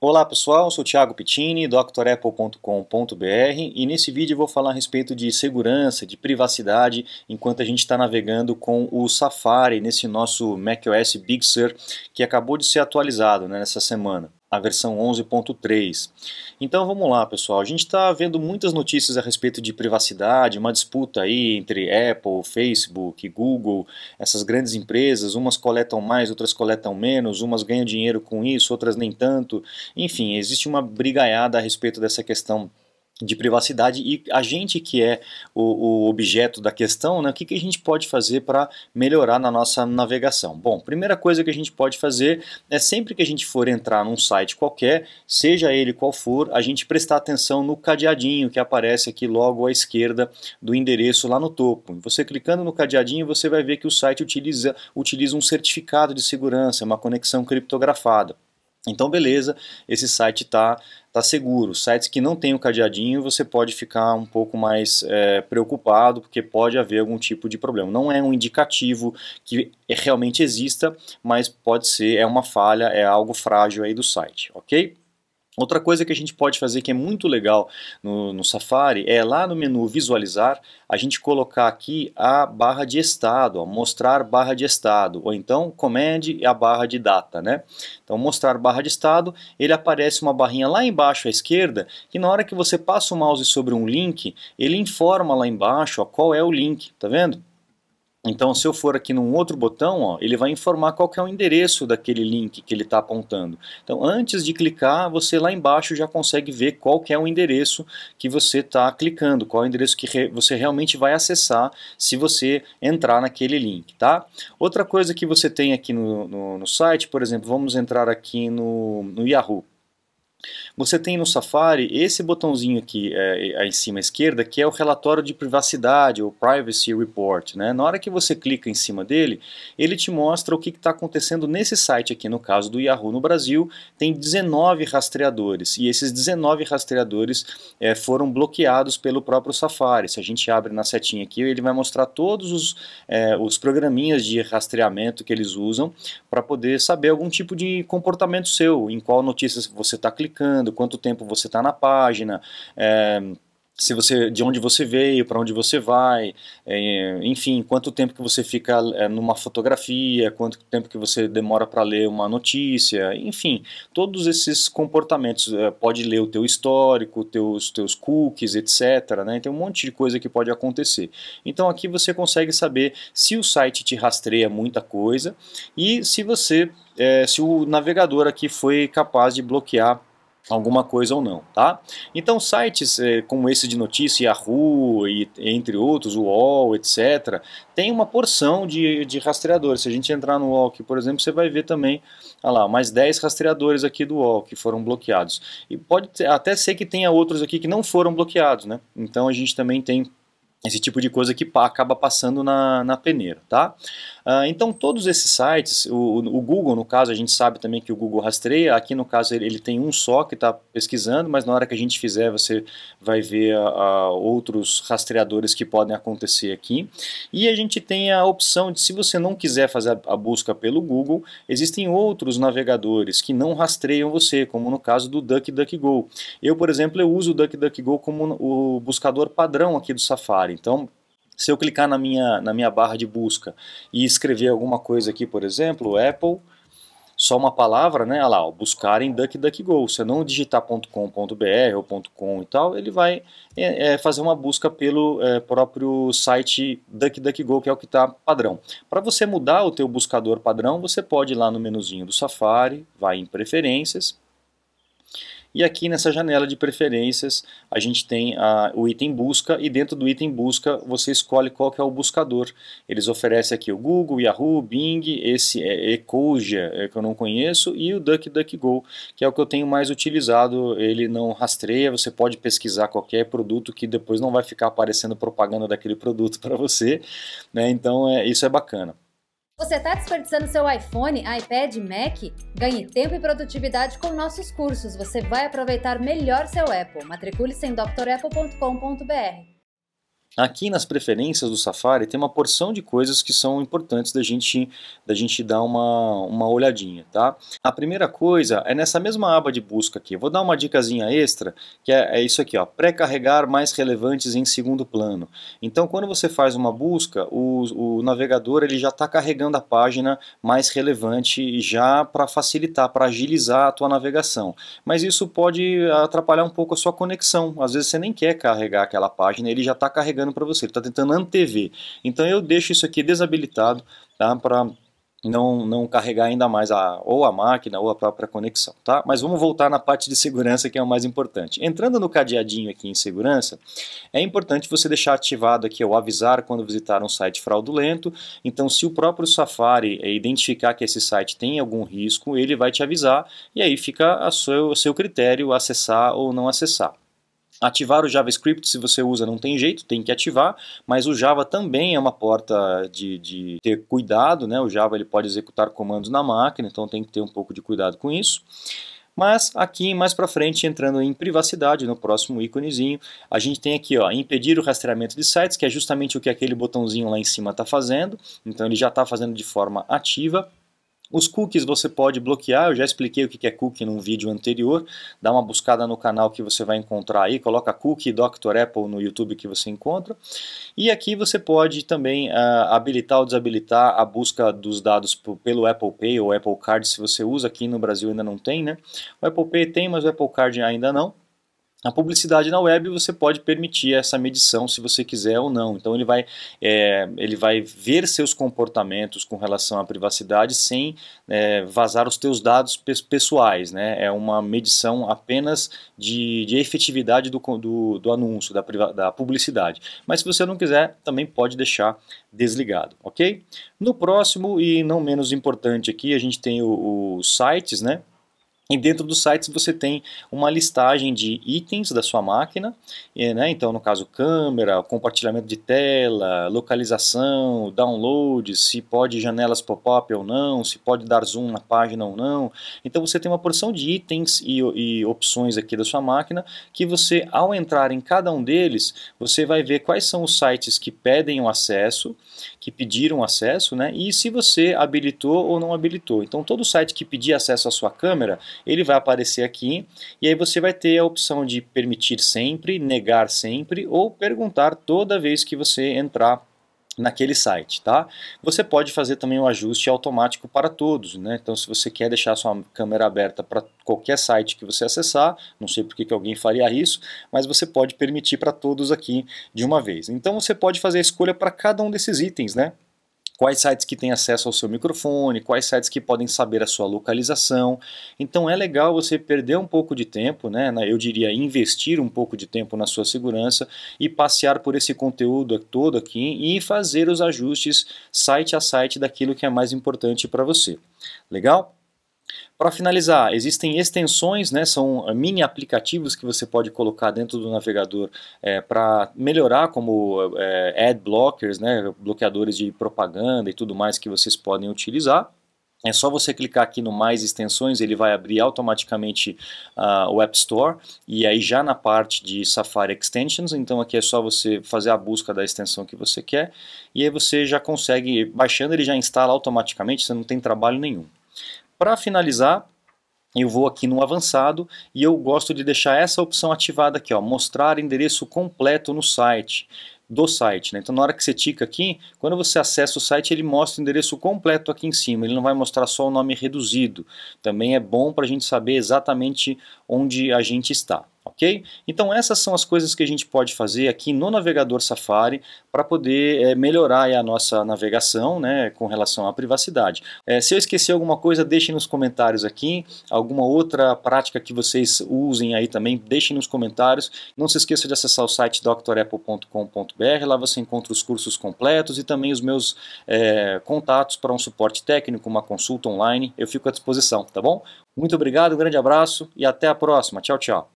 Olá pessoal, sou Thiago Pittini, drapple.com.br e nesse vídeo vou falar a respeito de segurança, de privacidade, enquanto a gente está navegando com o Safari nesse nosso macOS Big Sur que acabou de ser atualizado né, nessa semana a versão 11.3. Então vamos lá, pessoal. A gente está vendo muitas notícias a respeito de privacidade, uma disputa aí entre Apple, Facebook, Google, essas grandes empresas. Umas coletam mais, outras coletam menos, umas ganham dinheiro com isso, outras nem tanto. Enfim, existe uma brigaiada a respeito dessa questão de privacidade e a gente que é o, o objeto da questão, né, o que, que a gente pode fazer para melhorar na nossa navegação? Bom, primeira coisa que a gente pode fazer é sempre que a gente for entrar num site qualquer, seja ele qual for, a gente prestar atenção no cadeadinho que aparece aqui logo à esquerda do endereço lá no topo. Você clicando no cadeadinho, você vai ver que o site utiliza, utiliza um certificado de segurança, uma conexão criptografada. Então, beleza, esse site está tá seguro. Sites que não têm o cadeadinho, você pode ficar um pouco mais é, preocupado, porque pode haver algum tipo de problema. Não é um indicativo que realmente exista, mas pode ser, é uma falha, é algo frágil aí do site, ok? Outra coisa que a gente pode fazer que é muito legal no, no, Safari é lá no menu visualizar, a gente colocar aqui a barra de estado, ó, mostrar barra de estado, ou então comande a barra de data, né? Então mostrar barra de estado, ele aparece uma barrinha lá embaixo à esquerda, que na hora que você passa o mouse sobre um link, ele informa lá embaixo ó, qual é o link, tá vendo? Então, se eu for aqui num outro botão, ó, ele vai informar qual que é o endereço daquele link que ele está apontando. Então, antes de clicar, você lá embaixo já consegue ver qual que é o endereço que você está clicando, qual é o endereço que re você realmente vai acessar se você entrar naquele link, tá? Outra coisa que você tem aqui no, no, no site, por exemplo, vamos entrar aqui no, no Yahoo. Você tem no Safari esse botãozinho aqui é, é, em cima à esquerda, que é o relatório de privacidade, o Privacy Report. Né? Na hora que você clica em cima dele, ele te mostra o que está acontecendo nesse site aqui. No caso do Yahoo no Brasil, tem 19 rastreadores, e esses 19 rastreadores é, foram bloqueados pelo próprio Safari. Se a gente abre na setinha aqui, ele vai mostrar todos os, é, os programinhas de rastreamento que eles usam para poder saber algum tipo de comportamento seu, em qual notícia você está clicando, clicando, quanto tempo você está na página, é, se você, de onde você veio, para onde você vai, é, enfim, quanto tempo que você fica é, numa fotografia, quanto tempo que você demora para ler uma notícia, enfim, todos esses comportamentos, é, pode ler o teu histórico, teus teus cookies, etc, né? Tem um monte de coisa que pode acontecer. Então aqui você consegue saber se o site te rastreia muita coisa e se você é, se o navegador aqui foi capaz de bloquear alguma coisa ou não, tá? Então sites eh, como esse de notícia, Yahoo, e, entre outros, o UOL, etc, tem uma porção de, de rastreadores. Se a gente entrar no UOL aqui, por exemplo, você vai ver também, ah lá, mais 10 rastreadores aqui do UOL que foram bloqueados. E pode ter, até ser que tenha outros aqui que não foram bloqueados, né? Então a gente também tem esse tipo de coisa que acaba passando na, na peneira, tá? Ah, então todos esses sites, o, o, Google no caso, a gente sabe também que o Google rastreia, aqui no caso ele, ele tem um só que está pesquisando, mas na hora que a gente fizer você vai ver ah, ah, outros rastreadores que podem acontecer aqui. E a gente tem a opção de se você não quiser fazer a, a busca pelo Google, existem outros navegadores que não rastreiam você, como no caso do DuckDuckGo. Eu, por exemplo, eu uso o DuckDuckGo como o buscador padrão aqui do Safari área. Então, se eu clicar na minha, na minha barra de busca e escrever alguma coisa aqui, por exemplo, Apple, só uma palavra, né? Olha lá, ó, buscar em DuckDuckGo. Se eu não digitar .com.br ou .com e tal, ele vai é, é, fazer uma busca pelo é, próprio site DuckDuckGo, que é o que está padrão. Para você mudar o teu buscador padrão, você pode ir lá no menuzinho do Safari, vai em Preferências, e aqui nessa janela de preferências a gente tem a, o item busca e dentro do item busca você escolhe qual que é o buscador. Eles oferecem aqui o Google, Yahoo, Bing, esse é Ecosia é, que eu não conheço e o DuckDuckGo que é o que eu tenho mais utilizado. Ele não rastreia, você pode pesquisar qualquer produto que depois não vai ficar aparecendo propaganda daquele produto para você. Né? Então é, isso é bacana. Você está desperdiçando seu iPhone, iPad, Mac? Ganhe tempo e produtividade com nossos cursos. Você vai aproveitar melhor seu Apple. Matricule-se em drapple.com.br. Aqui nas preferências do Safari tem uma porção de coisas que são importantes da gente, da gente dar uma, uma olhadinha, tá? A primeira coisa é nessa mesma aba de busca aqui. Eu vou dar uma dicasinha extra, que é, é isso aqui, ó, pré-carregar mais relevantes em segundo plano. Então, quando você faz uma busca, o, o navegador ele já está carregando a página mais relevante já para facilitar, para agilizar a tua navegação. Mas isso pode atrapalhar um pouco a sua conexão. Às vezes você nem quer carregar aquela página, ele já está carregando aparecendo para você, ele está tentando antever. Então eu deixo isso aqui desabilitado tá? para não, não carregar ainda mais a, ou a máquina ou a própria conexão, tá? Mas vamos voltar na parte de segurança que é o mais importante. Entrando no cadeadinho aqui em segurança, é importante você deixar ativado aqui o avisar quando visitar um site fraudulento. Então, se o próprio Safari é, identificar que esse site tem algum risco, ele vai te avisar e aí fica a seu, a seu critério acessar ou não acessar. Ativar o JavaScript, se você usa, não tem jeito, tem que ativar, mas o Java também é uma porta de, de, ter cuidado, né? O Java ele pode executar comandos na máquina, então tem que ter um pouco de cuidado com isso. Mas aqui mais para frente, entrando em privacidade, no próximo íconezinho, a gente tem aqui ó, impedir o rastreamento de sites, que é justamente o que aquele botãozinho lá em cima está fazendo. Então ele já está fazendo de forma ativa. Os cookies você pode bloquear, eu já expliquei o que é cookie num vídeo anterior. Dá uma buscada no canal que você vai encontrar aí, coloca cookie Dr. Apple no YouTube que você encontra. E aqui você pode também uh, habilitar ou desabilitar a busca dos dados pelo Apple Pay ou Apple Card se você usa. Aqui no Brasil ainda não tem, né? O Apple Pay tem, mas o Apple Card ainda não. A publicidade na web você pode permitir essa medição se você quiser ou não. Então ele vai, é, ele vai ver seus comportamentos com relação à privacidade sem é, vazar os teus dados pessoais. Né? É uma medição apenas de, de efetividade do, do, do anúncio, da, da publicidade. Mas se você não quiser, também pode deixar desligado, ok? No próximo e não menos importante aqui, a gente tem os sites, né? E dentro dos sites você tem uma listagem de itens da sua máquina, né? então no caso câmera, compartilhamento de tela, localização, download, se pode janelas pop-up ou não, se pode dar zoom na página ou não. Então você tem uma porção de itens e, e opções aqui da sua máquina que você ao entrar em cada um deles, você vai ver quais são os sites que pedem o acesso, que pediram acesso, né? e se você habilitou ou não habilitou. Então todo site que pedir acesso à sua câmera, ele vai aparecer aqui e aí você vai ter a opção de permitir sempre, negar sempre ou perguntar toda vez que você entrar naquele site, tá? Você pode fazer também o um ajuste automático para todos, né? Então, se você quer deixar sua câmera aberta para qualquer site que você acessar, não sei por que alguém faria isso, mas você pode permitir para todos aqui de uma vez. Então, você pode fazer a escolha para cada um desses itens, né? quais sites que têm acesso ao seu microfone, quais sites que podem saber a sua localização. Então é legal você perder um pouco de tempo, né? Eu diria investir um pouco de tempo na sua segurança e passear por esse conteúdo todo aqui e fazer os ajustes site a site daquilo que é mais importante para você. Legal? Para finalizar, existem extensões, né, são eh, mini aplicativos que você pode colocar dentro do navegador é, eh, para melhorar, como é, ad blockers, né, bloqueadores de propaganda e tudo mais que vocês podem utilizar. É só você clicar aqui no mais extensões, ele vai abrir automaticamente uh, o App Store e aí já na parte de Safari Extensions, então aqui é só você fazer a busca da extensão que você quer e aí você já consegue, baixando ele já instala automaticamente, você não tem trabalho nenhum. Para finalizar, eu vou aqui no avançado e eu gosto de deixar essa opção ativada aqui, ó, mostrar endereço completo no site do site. Né? Então na hora que você tica aqui, quando você acessa o site, ele mostra o endereço completo aqui em cima, ele não vai mostrar só o nome reduzido. Também é bom para a gente saber exatamente onde a gente está ok? Então essas são as coisas que a gente pode fazer aqui no navegador Safari para poder é, melhorar a nossa navegação né, com relação à privacidade. É, se eu esquecer alguma coisa, deixe nos comentários aqui, alguma outra prática que vocês usem aí também, deixe nos comentários. Não se esqueça de acessar o site drapple.com.br, lá você encontra os cursos completos e também os meus eh, contatos para um suporte técnico, uma consulta online, eu fico à disposição, tá bom? Muito obrigado, um grande abraço e até a próxima. Tchau, tchau.